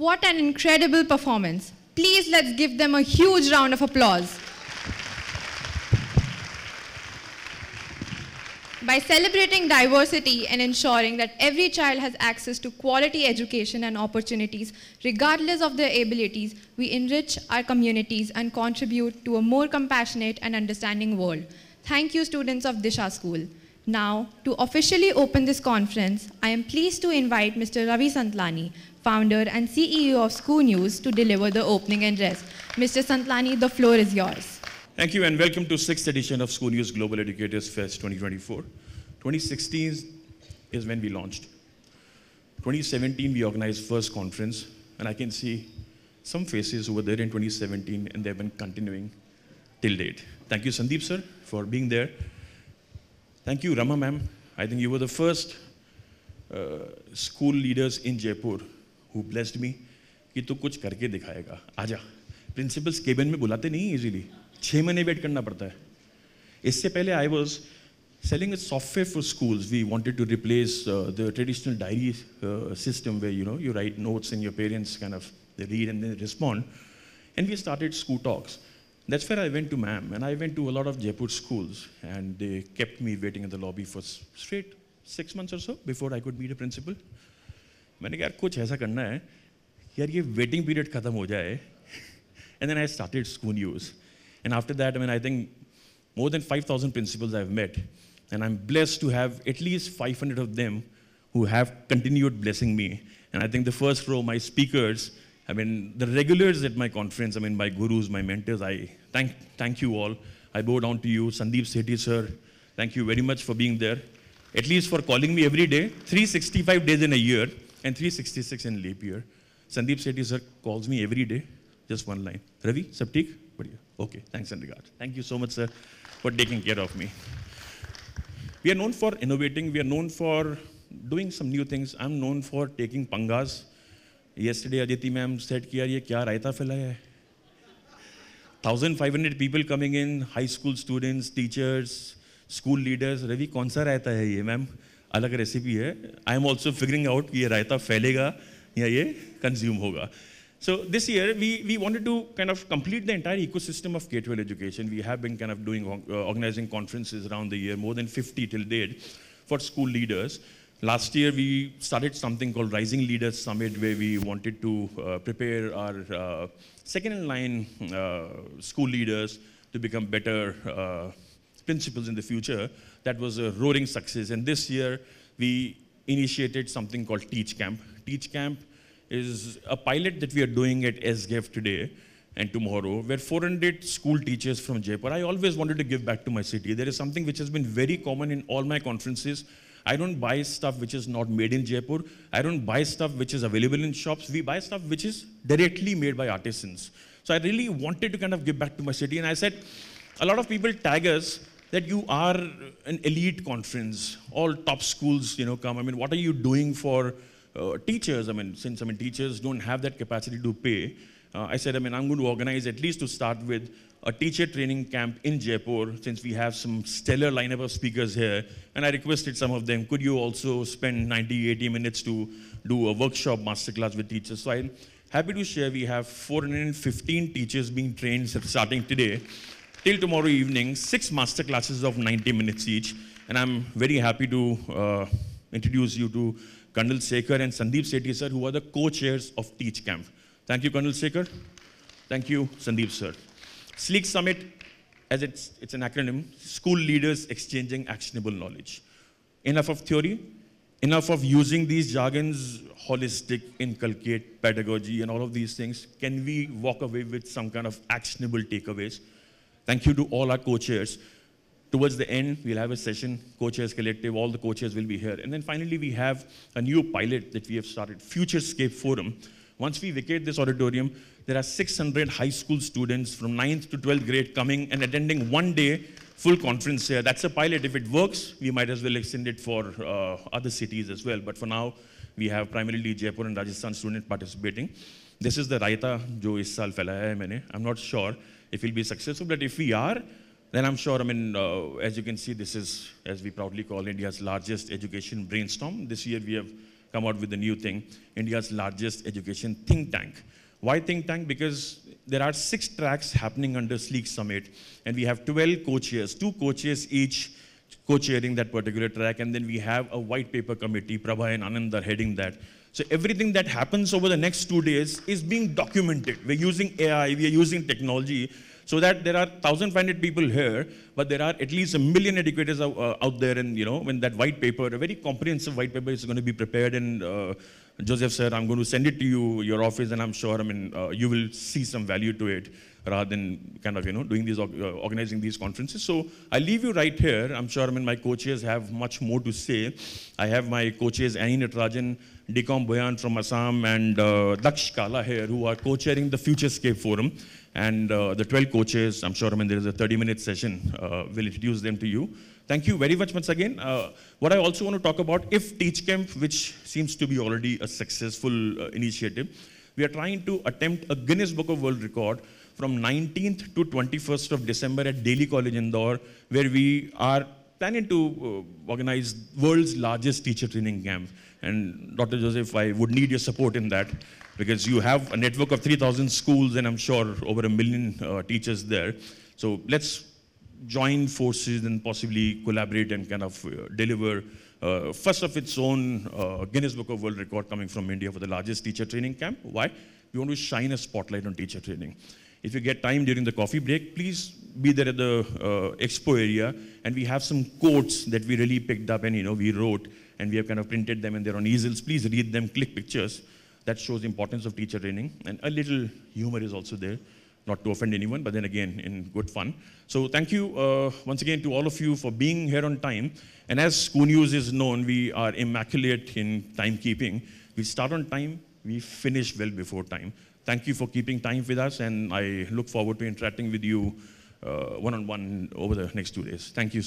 What an incredible performance. Please let's give them a huge round of applause. By celebrating diversity and ensuring that every child has access to quality education and opportunities, regardless of their abilities, we enrich our communities and contribute to a more compassionate and understanding world. Thank you, students of Disha School. Now, to officially open this conference, I am pleased to invite Mr. Ravi Santlani, founder and CEO of School News, to deliver the opening address. Mr. Santlani, the floor is yours. Thank you and welcome to sixth edition of School News Global Educators Fest 2024. 2016 is when we launched. 2017 we organized first conference and I can see some faces who were there in 2017 and they've been continuing till date. Thank you Sandeep sir for being there Thank you, Rama ma'am. I think you were the first uh, school leaders in Jaipur who blessed me कि तू कुछ करके दिखाएगा आजा principles cabin में बुलाते नहीं easily छः महीने वेट करना पड़ता है इससे पहले I was selling a software for schools. We wanted to replace uh, the traditional diary uh, system where you know you write notes and your parents kind of they read and then respond. And we started school talks. That's where I went to ma'am, and I went to a lot of Jaipur schools, and they kept me waiting in the lobby for straight six months or so before I could meet a principal. मैंने कहा यार कुछ ऐसा करना है यार ये waiting period खत्म हो जाए and then I started school use and after that mean I think more than 5000 principals I've met and I'm blessed to have at least 500 of them who have continued blessing me. And I think the first row, my speakers, I mean, the regulars at my conference, I mean, my gurus, my mentors, I thank, thank you all. I bow down to you, Sandeep Sethi sir. Thank you very much for being there, at least for calling me every day, 365 days in a year and 366 in leap year. Sandeep Sethi sir calls me every day, just one line. Ravi, Saptik, बढ़िया. Okay, thanks and regards. Thank you so much, sir, for taking care of me. We are known for innovating. We are known for doing some new things. I'm known for taking pangas. yesterday Aditi ma'am said ki yaar ye kya raita phailaya hai 1500 people coming in high school students teachers school leaders ravi kaun sa raita hai ye ma'am अलग recipe है I am also figuring out कि ये रायता फैलेगा या ये consume होगा So this year, we, we wanted to kind of complete the entire ecosystem of K-12 education. We have been kind of doing, uh, organizing conferences around the year, more than 50 till date, for school leaders. Last year, we started something called Rising Leaders Summit, where we wanted to uh, prepare our uh, second in line uh, school leaders to become better uh, principals in the future. That was a roaring success. And this year, we initiated something called Teach Camp. Teach Camp is a pilot that we are doing at SGEF today and tomorrow, where 400 school teachers from Jaipur. I always wanted to give back to my city. There is something which has been very common in all my conferences I don't buy stuff which is not made in Jaipur. I don't buy stuff which is available in shops. We buy stuff which is directly made by artisans. So I really wanted to kind of give back to my city. And I said, a lot of people tag us that you are an elite conference. All top schools, you know, come. I mean, what are you doing for uh, teachers? I mean, since I mean, teachers don't have that capacity to pay uh, I said, I mean, I'm going to organize at least to start with a teacher training camp in Jaipur since we have some stellar lineup of speakers here. And I requested some of them, could you also spend 90, 80 minutes to do a workshop masterclass with teachers? So I'm happy to share we have 415 teachers being trained starting today till tomorrow evening, six masterclasses of 90 minutes each. And I'm very happy to uh, introduce you to Kandal Sekhar and Sandeep Sethi, sir, who are the co-chairs of Teach Camp. Thank you, Colonel Shaker. Thank you, Sandeep sir. SLEEK Summit, as it's, it's an acronym, School Leaders Exchanging Actionable Knowledge. Enough of theory, enough of using these jargons, holistic, inculcate, pedagogy, and all of these things. Can we walk away with some kind of actionable takeaways? Thank you to all our co-chairs. Towards the end, we'll have a session, co-chairs collective, all the co-chairs will be here. And then finally, we have a new pilot that we have started, Futurescape Forum, once we vacate this auditorium, there are 600 high school students from 9th to 12th grade coming and attending one day full conference here. That's a pilot. If it works, we might as well extend it for uh, other cities as well. But for now, we have primarily Jaipur and Rajasthan students participating. This is the raita jo is saal hai maine. I'm not sure if we'll be successful, but if we are, then I'm sure, I mean, uh, as you can see, this is, as we proudly call India's largest education brainstorm. This year we have come out with a new thing, India's largest education think tank. Why think tank? Because there are six tracks happening under Sleek Summit, and we have 12 co-chairs, two co-chairs each co-chairing that particular track, and then we have a white paper committee, Prabha and Anand are heading that. So everything that happens over the next two days is being documented. We're using AI, we're using technology so that there are 1,500 people here, but there are at least a million educators out, uh, out, there. And, you know, when that white paper, a very comprehensive white paper is going to be prepared. And uh, Joseph, said, I'm going to send it to you, your office, and I'm sure, I mean, uh, you will see some value to it rather than kind of, you know, doing these, uh, organizing these conferences. So I leave you right here. I'm sure, I mean, my co-chairs have much more to say. I have my co-chairs, Annie Natarajan, Dikom Boyan from Assam and uh, Daksh Kala here, who are co-chairing the Futurescape Forum. And uh, the 12 coaches, I'm sure, I mean, there is a 30-minute session. Uh, we'll introduce them to you. Thank you very much once again. Uh, what I also want to talk about, if TeachCamp, which seems to be already a successful uh, initiative, we are trying to attempt a Guinness Book of World Record from 19th to 21st of December at Delhi College Indore, where we are planning to uh, organize world's largest teacher training camp. And Dr. Joseph, I would need your support in that because you have a network of 3,000 schools and I'm sure over a million uh, teachers there. So let's join forces and possibly collaborate and kind of uh, deliver uh, first of its own uh, Guinness Book of World Record coming from India for the largest teacher training camp. Why? We want to shine a spotlight on teacher training. If you get time during the coffee break, please be there at the uh, expo area. And we have some quotes that we really picked up and, you know, we wrote and we have kind of printed them and they're on easels. Please read them, click pictures. That shows the importance of teacher training. And a little humor is also there, not to offend anyone, but then again, in good fun. So thank you uh, once again to all of you for being here on time. And as School News is known, we are immaculate in timekeeping. We start on time, we finish well before time. Thank you for keeping time with us, and I look forward to interacting with you one on one over the next two days. Thank you.